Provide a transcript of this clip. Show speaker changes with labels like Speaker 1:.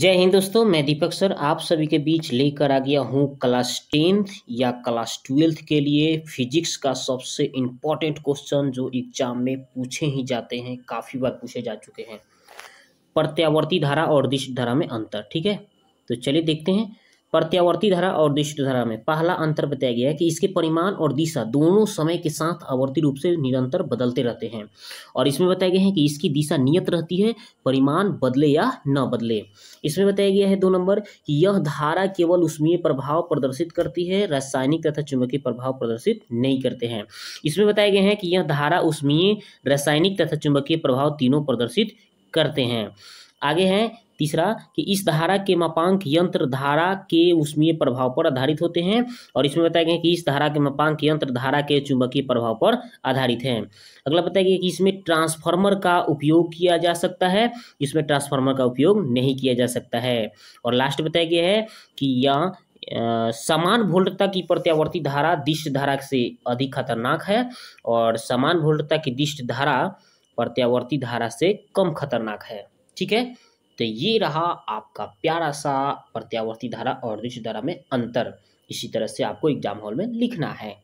Speaker 1: जय हिंद दोस्तों मैं दीपक सर आप सभी के बीच लेकर आ गया हूँ क्लास टेंथ या क्लास ट्वेल्थ के लिए फिजिक्स का सबसे इम्पोर्टेंट क्वेश्चन जो एग्जाम में पूछे ही जाते हैं काफ़ी बार पूछे जा चुके हैं प्रत्यावर्ती धारा और दिश धारा में अंतर ठीक है तो चलिए देखते हैं प्रत्यावर्ती धारा और दिष्ट धारा में पहला अंतर बताया गया है कि इसके परिमाण और दिशा दोनों समय के साथ आवर्ती रूप से निरंतर बदलते रहते हैं और इसमें बताया गया है कि इसकी दिशा नियत रहती है परिमाण बदले या न बदले इसमें बताया गया है दो नंबर कि यह धारा केवल उष्मीय प्रभाव प्रदर्शित करती है रासायनिक तथा चुंबकीय प्रभाव प्रदर्शित नहीं करते हैं इसमें बताया गया है कि यह धारा उष्मीय रासायनिक तथा चुंबकीय प्रभाव तीनों प्रदर्शित करते हैं आगे हैं तीसरा कि इस धारा के मापांक यंत्र धारा के उष्मीय प्रभाव पर आधारित होते हैं और इसमें बताया गया कि इस धारा के मापांक यंत्र धारा के चुंबकीय प्रभाव पर आधारित है अगला बताया गया कि इसमें ट्रांसफार्मर का उपयोग किया जा सकता है इसमें ट्रांसफार्मर का उपयोग नहीं किया जा सकता है और लास्ट बताया गया है कि यह समान भोल्टता की प्रत्यावर्ती धारा दिष्ट धारा से अधिक खतरनाक है और समान भोल्टता की दिष्ट धारा प्रत्यावर्ती धारा से कम खतरनाक है ठीक है तो ये रहा आपका प्यारा सा प्रत्यावर्ती धारा और दृश्य धारा में अंतर इसी तरह से आपको एग्जाम हॉल में लिखना है